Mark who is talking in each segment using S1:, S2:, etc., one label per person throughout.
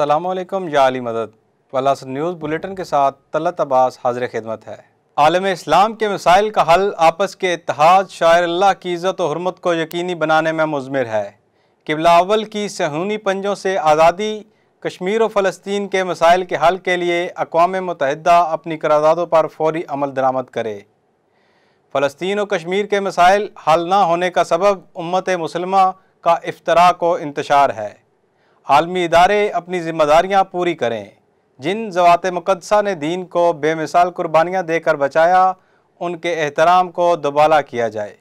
S1: असलम या अली मदद वलास news bulletin के साथ तलत अब्बास हाजिर खिदमत है आलम इस्लाम के मसाइल का हल आपस के इतिहाद शायर अल्लाह की इज़्ज़त और हरमत को यकीनी बनाने में मजमर है किबलावल की सहूनी पंजों से आज़ादी कश्मीर और फ़लस्तीन के मसाइल के हल के लिए अकवा मुतहदा अपनी करारदादों पर फौरी अमल दरामद करे फ़लस्तीन और कश्मीर के मसाइल हल ना होने का सबब उम्मत मुसलमा का अफ्तरा को इंतशार है आलमी इदारे अपनी जिम्मेदारियाँ पूरी करें जिन जवात मुकदसा ने दीन को बेमिसाल कुर्बानियाँ देकर बचाया उनके एहतराम को दोबाला किया जाए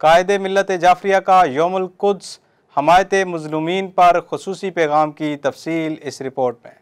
S1: कायद मिलत जाफरिया का योमुल कुद्स हमायत मजलूमिन पर खसूसी पैगाम की तफसील इस रिपोर्ट में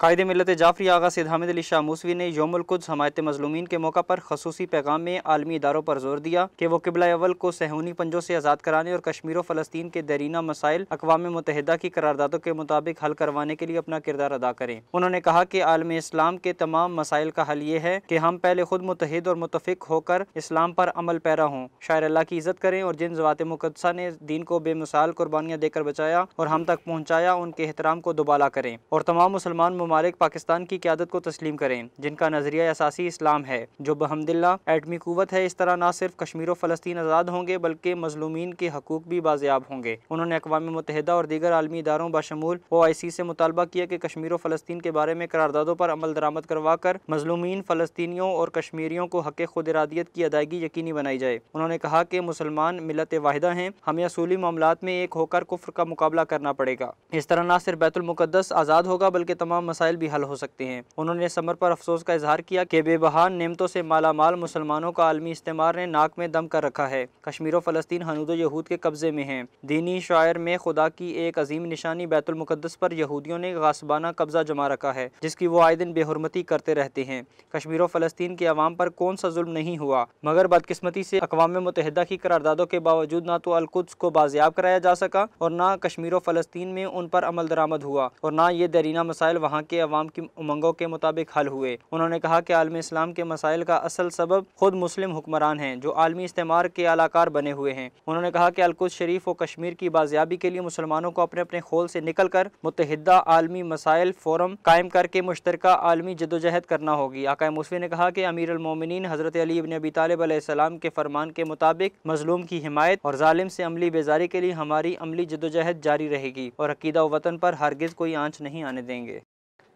S2: कायद मिलत जाफरी आगा सिद हामिद अली शाह मूसवी ने कुछ हमायत मजलूमिन के मौका पर खसूसी पैगाम में आलमी इदारों पर जोर दिया कि वो किबला अवल को सहूनी पंजों से आज़ाद कराने और कश्मीर और फलस्तीन के दरीना मसाइल अकवा मुतहदा की करारदादों के मुताबिक हल करवाने के लिए अपना किरदार अदा करें उन्होंने कहा कि आलम इस्लाम के तमाम मसाइल का हल ये है कि हम पहले खुद मुतहद और मुतफिक होकर इस्लाम पर अमल पैरा हों शायर अल्लाह की इज्जत करें और जिन जवात मुकदसा ने दीन को बेमिसाल कुर्बानियाँ देकर बचाया और हम तक पहुँचाया उनके एहतराम को दुबाला करें और तमाम मुसलमान ममालिक पाकिस्तान की क्यादत को तस्लीम करें जिनका नजरिया असासी इस्लाम है जो बहमदिल्ला एटमी कुत है इस तरह न सिर्फ कश्मीर और फलस्तीन आज़ाद होंगे बल्कि मजलूमिन के हकूक भी बाजियाब होंगे उन्होंने अकवा मुतहदा और दीगर आलमी इदारों बशमूल ओ आई सी से मुतालबा किया कि कश्मीर और फलस्तीन के बारे में करारदादों पर अमल दरामद करवा कर मजलूमिन फलस्तियों और कश्मीरियों को हक खुद इरादियत की अदायगी यकीनी बनाई जाए उन्होंने कहा कि मुसलमान मिलत वाहिदा हैं हमें असूली मामला में एक होकर कुफ्र का मुकाबला करना पड़ेगा इस तरह न सिर्फ बैतुलमक़दस आज़ाद होगा बल्कि तमाम मसाइल भी हल हो सकते हैं उन्होंने समर पर अफसोस का इजहार किया कि बेबहान नियमतों से मालामाल मुसलमानों का आलमी इस्तेमाल ने नाक में दम कर रखा है कश्मीर और फलस्तीन हनूद यहूद के कब्जे में है दीनी शायर में खुदा की एक अजीम निशानी बैतुलमुकदस पर यहूदियों ने गासबाना कब्जा जमा रखा है जिसकी वो आए दिन बेहरमती करते रहते हैं कश्मीर और फलस्तीन के आवाम पर कौन सा जुल्म नहीं हुआ मगर बदकस्मती से अकवा मुतहदा की करारदादों के बावजूद ना तो अलकुद्स को बाजियाब कराया जा सका और ना कश्मीर और फलस्तीन में उन पर अमल दरामद हुआ और ना ये दरीना मसाइल वहाँ के अवाम की उमंगों के मुताबिक हल हुए उन्होंने कहा कि आलमी इस्लाम के मसाइल का असल सबब खुद मुस्लिम हुक्मरान हैं जो आलमी इस्तेमार के अलाकार बने हुए हैं उन्होंने कहा कि अलकुद शरीफ और कश्मीर की बाजियाबी के लिए मुसलमानों को अपने अपने खोल से निकल कर मुतहदा आलमी मसाइल फोरम कायम करके मुश्तर आलमी जदोजहद करना होगी आकाय मुसवी ने कहा कि अमीर उलमिन हज़रत अली इबन अबी तालब के फरमान के मुताबिक मजलूम की हिमात और ालिम से अमली बेजारी के लिए हमारी अमली जदोजहद जारी रहेगी और अकीदा वतन पर हरगिज़ कोई आँच नहीं आने देंगे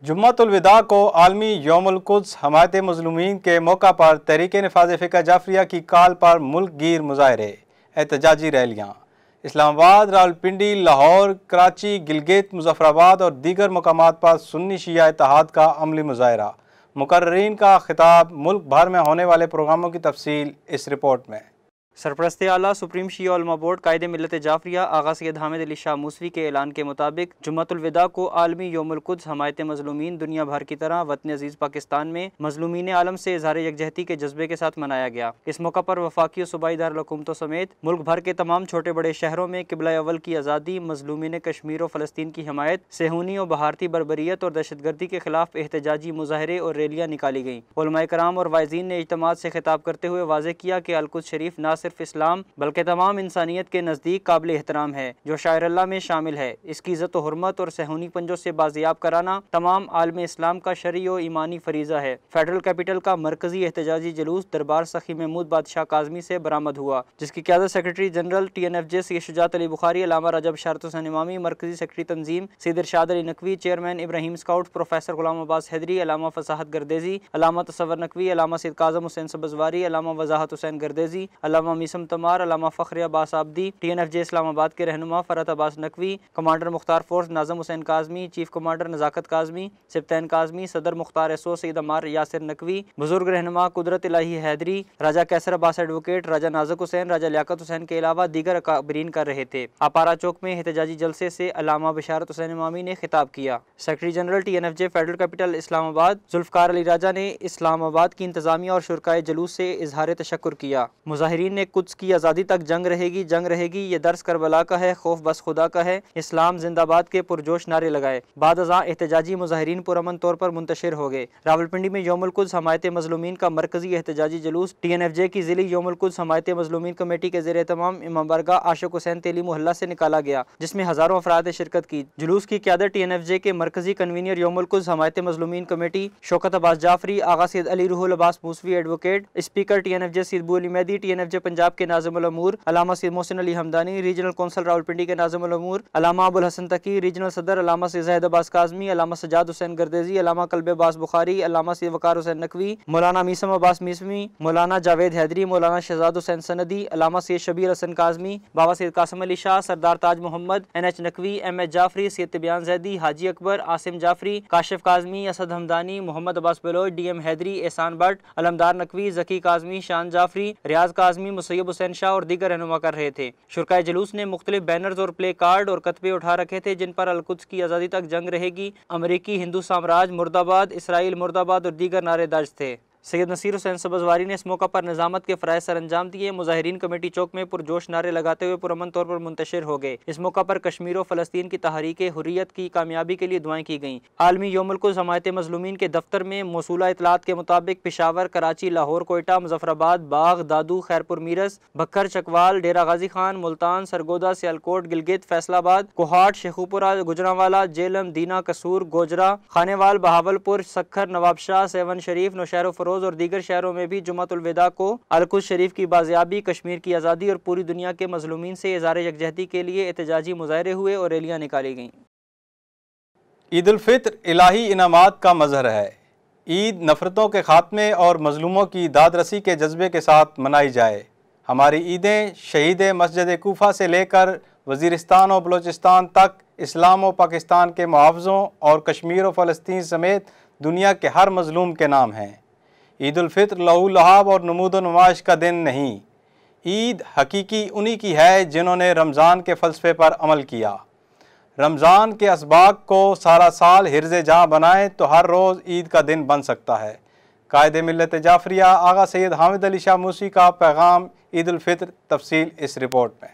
S1: जुम्मतुलविदा को आलमी योमकुद्स हमायत मजलूमिन के मौका पर तहरीक नफाज फ़िका जाफरिया की कॉल पर मुल्क गिर मुजाहरे एहतजाजी रैलियाँ इस्लामाबाद रावलपिंडी लाहौर कराची गिलगित मुजफ्फराबाद और दीगर मकाम पर सुन्नी शिया इतिहाद का अमली मुजाहरा मुकर्रीन का खिताब मुल्क भर में होने वाले प्रोग्रामों की तफसील इस रिपोर्ट में सरपरस्ते आला
S2: सुप्रीम शी उलमा बोर्ड कायदे मिलत जाफरिया आगा सैद हामिद अली शाह मूसरी के ऐलान के मुताबिक जुम्मतुलविदा को आलमी योमकुद्स हमायत मजलूमिन दुनिया भर की तरह वतन अजीज़ पाकिस्तान में मजलूमिन आलम से इजहार यकजहती के जज्बे के साथ मनाया गया इस मौका पर वफाकी सूबाई दारकूमतों समेत मुल्क भर के तमाम छोटे बड़े शहरों में किबला अवल की आज़ादी मजलूमिन कश्मीर और फलस्तीन की हमायत सेहूनी और भारतीय बरबरीत और दहशत गर्दी के खिलाफ एहतजाजी मुजाहरे और रैलियाँ निकाली गईं कराम और वायजीन ने इजमात से खिताब करते हुए वाजे किया कि अलकुद शरीफ ना सिर्फ इस्लाम बल्कि तमाम इंसानियत के नज़दीक काबिल एहतराम है जो शायरल्ला में शामिल है इसकी इज़्ज़त हरमत और सहूनी पंजों से बाजियाब कराना तमाम आलम इस्लाम का शरी और ईमानी फरीजा है फेडरल कैपिटल का मरकजी एहतजाजी जलूस दरबार सखी महमूद बादशाह काजमी से बरामद हुआ जिसकी क्यादत secretary general T N F J C Shujaat Ali Bukhari Allama Rajab Sharat Hussain Imami मरकजी सेक्रेटरी तंजीम Syed Shad Ali Naqvi chairman Ibrahim scout professor Ghulam Abbas Haidri Allama Fasahat Gardezi Allama Tasawar Naqvi Allama Syed Kazim Hussain Sabzwari Allama Wajahat Hussain Gardezi Allama Allama Maisam Tammar Allama Fakhar Abbas Abidi T N F J Islamabad के रहनुमा Farhat Abbas Naqvi commander Mukhtar force नाजम Hussain Kazmi chief commander Nazakat Kazmi Sibtain Kazmi सदर मुख्तार एसो सईद अमार यासिर नकवी बुजुर्ग रहनुमा कुदरत इलाही हैदरी राजा कैसर अब्बास एडवोकेट राजा नाजक हुसैन राजा लियाकत हुसैन के अलावा दीगर अकाबरीन कर रहे थे अपारा चौक में एहतजाजी जलसे से अलामा बशारत हुसैन इमामी ने खिताब किया secretary general T N F J federal capital Islamabad Zulfiqar Ali Raja ने इस्लामाबाद की इंतजामिया और शुरकाय जलूस से इजहार तशक्र किया मुजाहरीन ने ने कुछ की आज़ादी तक जंग रहेगी जंग रहेगी ये दर्ज करबला का है खौफ बस खुदा का है इस्लाम जिंदाबाद के पुरजोश नारे लगाए बाद एहतजाजी मुजाहरीन पुरमन तौर पर मुंतशिर हो गए रावलपिंडी में कुछ हमायत मजलूमिन का मरकजी एहतजाजी जुलूस टी एन एफ जे की जिली कुछ हमायत मजलूमिन कमेटी के जेर तमाम इमामबरगा आशोक हुसैन तेली मोहल्ला से निकाला गया जिसमें हज़ारों अफराद शिरकत की जुलूस की क्यादत टी एन एफ जे के मरकजी कन्वीनियर कुछ हमायत मजलूमिन committee Shaukat Abbas Jafri Agha Syed Ali Ruhul Abbas Moosavi advocate speaker T N F J सीदबू Ali Mehdi T N F J Punjab के नाजमूर अलामा सैद मोहसिन अली हमदानी रीजनल कौंसल रावलपिंडी के नाजमूर अलामा अबुल हसन तकी रीजनल सदर अलामा सैद जहद अब्बास काजमी अलामा सजाद हुसैन गर्देजी अलामा कल्ब अब्बास बुखारी अलामा सैद वकार हुसैन नकवी मौलाना मीसम अब्बास मीसमी मौलाना जावेद हैदरी मौलाना Shahzad Hussain Sanadi Allama Syed Shabbir Hasan Kazmi Baba Syed Qasim Ali Shah Sardar Taj Mohammad N H Naqvi M H Jafri Syed Tibyan Zaidi Haji Akbar Asim Jafri Kashif Kazmi Asad Hamdani Mohammad Abbas Baloch D M Haidari Ehsan Bhatt अलमदार Naqvi जकी काजमी शान जाफरी रियाज काजमी सैयब हुसैन शाह और दीगर रहनुमा कर रहे थे शुरकाय जुलूस ने मुख्तलिफ बैनर्स और प्ले कार्ड और कतबे उठा रखे थे जिन पर अलकुद्स की आज़ादी तक जंग रहेगी अमरीकी हिंदू साम्राज्य मुर्दाबाद इसराइल मुर्दाबाद और दीगर नारे दर्ज थे सैयद नसीर हुसैन सबजवारी ने इस मौका पर निजामत के फ़राज सर अंजाम दिए मुजाहरीन कमेटी चौक में पुरजोश नारे लगाते हुए पुरमन तौर पर मुंतशिर हो गए इस मौका पर कश्मीर और फलस्तीन की तहरीक हुरियत की कामयाबी के लिए दुआएं की गईं आलमी को जमायत मजलूमिन के दफ्तर में मौसूला इतलात के मुताबिक पिशावर कराची लाहौर कोयटा मुजफ्फराबाद बाग दादू खैरपुर मीरस भक्कर चकवाल डेरा गाजी खान मुल्तान सरगोदा सियालकोट गिलगित फैसलाबाद कोहाट शेखुपुरा गुजरावाला जेलम दीना कसूर गोजरा खानेवाल बहावलपुर सखर नवाबशाह सेवन शरीफ नौशहर फरोज फ़िरोज़ और दीगर शहरों में भी जुमतुलविदा को अलकुश शरीफ की बाजियाबी कश्मीर की आज़ादी और पूरी दुनिया के मजलूमिन से इजार यकजहती के लिए एहतजाजी मुजाहरे हुए और रैलियाँ निकाली गईं
S1: ईद इलाही इनाम का मजहर है ईद नफ़रतों के ख़ात्मे और मजलूमों की दादरसी के जज्बे के साथ मनाई जाए हमारी ईदें शहीद मस्जिद कोफा से लेकर वजीरस्तान और बलोचिस्तान तक इस्लाम और पाकिस्तान के मुआवज़ों और कश्मीर और फ़लस्तीन समेत दुनिया के हर मजलूम के नाम हैं ईद लहू लहाब और नमूद नुमाइश का दिन नहीं ईद हकीकी उन्हीं की है जिन्होंने रमज़ान के फ़लसफ़े पर अमल किया रमज़ान के इसबाक को सारा साल हिरज जहाँ बनाएँ तो हर रोज़ ईद का दिन बन सकता है कायद मिलत जाफरिया आगा सैद हामिद अली शाह मूसी का पैगाम ईद उलफ़ितर तफसील इस रिपोर्ट में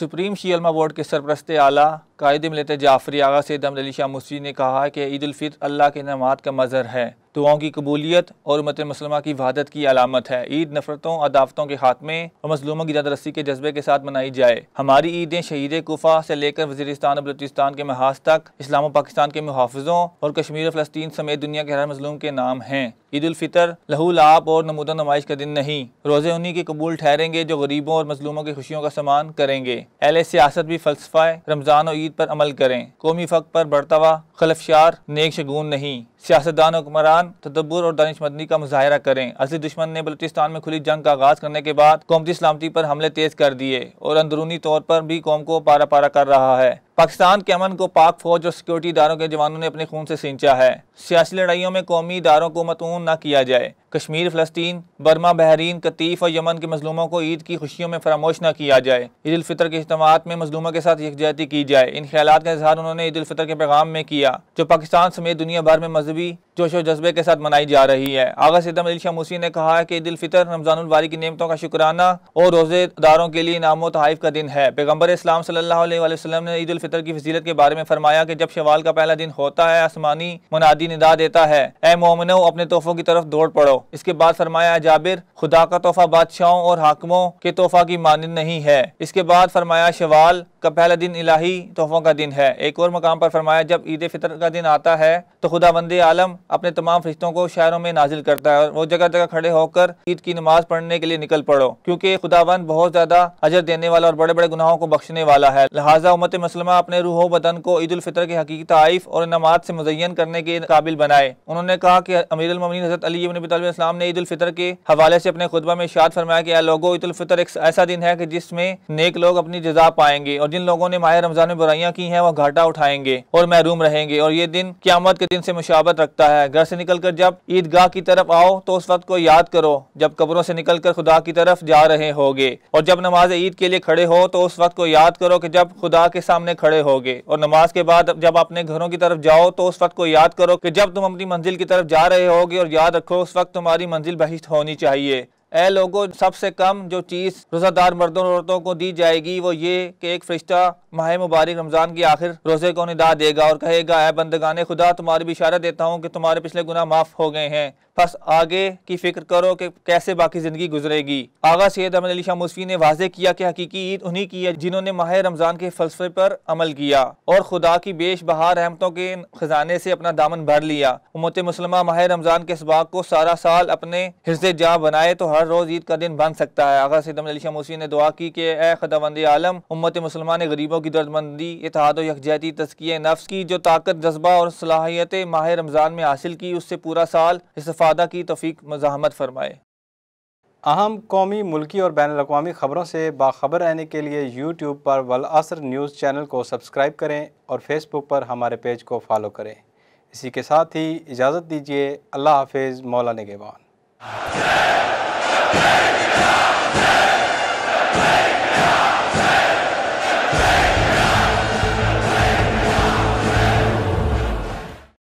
S3: सुप्रीम शीलमा बोर्ड के सरपरस्ते आला कायद मिलत जाफरी आगा से दम अली शाह मुस्री ने कहा कि ईदालफ़ितर अल्लाह के नमात का मज़र है दुआओं की कबूलियत और उमत मुसलमा की वहादत की अलामत है ईद नफरतों अदावतों के खात्मे और मजलूमों की दादरसी के जज्बे के साथ मनाई जाए हमारी ईदें शहीद कोफा से लेकर वजीरस्तान और बलोचिस्तान के महाज तक इस्लाम और पाकिस्तान के मुहाफ़ों और कश्मीर और फलस्तीन समेत दुनिया के हर मजलूम के नाम हैं ईदालफ़ितर लाप और नमूदा नुमाइश का दिन नहीं रोज़े उन्हीं के कबूल ठहरेंगे जो गरीबों और मजलूमों की खुशियों का सामान करेंगे एल सियासत भी फलसफा रमज़ान और तोहहीद पर अमल करें कौमी फ़क पर बढ़तावा खलफशार नेक शगुन नहीं सियासतदान हुक्मरान तदब्बर और दानिश मदनी का मुजाहरा करें असली दुश्मन ने बलूचिस्तान में खुली जंग का आगाज़ करने के बाद कौमती सलामती पर हमले तेज़ कर दिए और अंदरूनी तौर पर भी कौम को पारा पारा कर रहा है पाकिस्तान के अमन को पाक फौज और सिक्योरिटी इदारों के जवानों ने अपने खून से सींचा है सियासी लड़ाइयों में कौमी इदारों को मतून न किया जाए कश्मीर फलस्तीन बर्मा बहरीन कतीफ़ और यमन के मजलूमों को ईद की खुशियों में फरामोश न किया जाए ईद फितर के इज्तम में मजलूमों के साथ यकजहती की जाए इन ख्याल का इजहार उन्होंने ईद फितर के पैगाम में किया जो पाकिस्तान समेत दुनिया भर में मजहबी जोश व जज्बे के साथ मनाई जा रही है आगा सिदम अली मुसी ने कहा है कि ईद फितर रमज़ानवारी की नियमतों का शुक्राना और रोज़ेदारों के लिए नामो तहफ़ का दिन है पैगम्बर इस्लाम सल्ला वसलम ने ईद फितर की फजीलत के बारे में फरमाया कि जब शवाल का पहला दिन होता है आसमानी मुनादी निदा देता है ए मोमिनो अपने तोहफ़ों की तरफ दौड़ पड़ो इसके बाद फरमाया जाबिर खुदा का तोहफ़ा बादशाहों और हाकमों के तोहफ़ा की मानद नहीं है इसके बाद फरमाया शवाल का पहला दिन इलाही तोहफ़ों का दिन है एक और मकाम पर फरमाया जब ईद फितर का दिन आता है तो खुदा बंदे आलम अपने तमाम फरिश्तों को शहरों में नाजिल करता है और वो जगह जगह खड़े होकर ईद की नमाज पढ़ने के लिए निकल पड़ो क्योंकि खुदाबंद बहुत ज़्यादा अजर देने वाला और बड़े बड़े गुनाहों को बख्शने वाला है लिहाजा उमत मुसलमा अपने रूहो बदन को ईद उल फितर के हकीकी तारीफ और नमाज से मुजयन करने के काबिल बनाए उन्होंने कहा कि अमीर अमीरमिन हजरत अलीबीम ने ईद फितर के हवाले से अपने खुतबा में शाद फरमाया कि लोगो ईद फितर एक ऐसा दिन है कि जिसमें नेक लोग अपनी जजा पाएंगे और जिन लोगों ने माह रमजान में बुराइयां की हैं वह घाटा उठाएंगे और महरूम रहेंगे और ये दिन क्यामत के दिन से मुशाबत रखता है है घर से निकलकर जब ईदगाह की तरफ आओ तो उस वक्त को याद करो जब कब्रों से निकलकर खुदा की तरफ जा रहे होगे और जब नमाज ईद के लिए खड़े हो तो उस वक्त को याद करो कि जब खुदा के सामने खड़े होगे और नमाज के बाद जब अपने घरों की तरफ जाओ तो उस वक्त को याद करो कि जब तुम अपनी मंजिल की तरफ जा रहे होगे और याद रखो उस वक्त तुम्हारी मंजिल बहिश्त होनी चाहिए ए लोगों सबसे कम जो चीज़ रोज़ादार मर्दों और औरतों को दी जाएगी वो ये कि एक फरिश्ता माह मुबारक रमज़ान के आखिर रोज़े को निदा देगा और कहेगा ए बंदगाने खुदा तुम्हारी भी इशारा देता हूँ कि तुम्हारे पिछले गुना माफ़ हो गए हैं बस आगे की फिक्र करो कि कैसे बाकी ज़िंदगी गुजरेगी आगा सैद अमन अली शाह मुस्फी ने वाजे किया कि हकीकी ईद उन्हीं की है जिन्होंने माह रमज़ान के फलसफे पर अमल किया और खुदा की बेश बहार रहमतों के खजाने से अपना दामन भर लिया उमत मुसलमा माह रमज़ान के सबाक को सारा साल अपने हिस्से जहाँ बनाए तो हर रोज़ ईद का दिन बन सकता है आगा सदम अली शाह ने दुआ की कि ए खदावंद आलम उम्मत मुसलमान गरीबों की दर्दमंदी इतिहाद यकजहती तस्किय नफ्स की जो ताकत जज्बा और सलाहियत माह रमज़ान में हासिल की उससे पूरा साल इस्तफ़ादा की तफीक
S1: मजाहमत फरमाए अहम कौमी मुल्की और बैन अवी ख़बरों से बाखबर रहने के लिए यूट्यूब पर वलअसर न्यूज़ चैनल को सब्सक्राइब करें और फेसबुक पर हमारे पेज को फॉलो करें इसी के साथ ही इजाज़त दीजिए अल्लाह हाफिज़ मौला नगेबान Take play, play, play, play, play, play, play, play,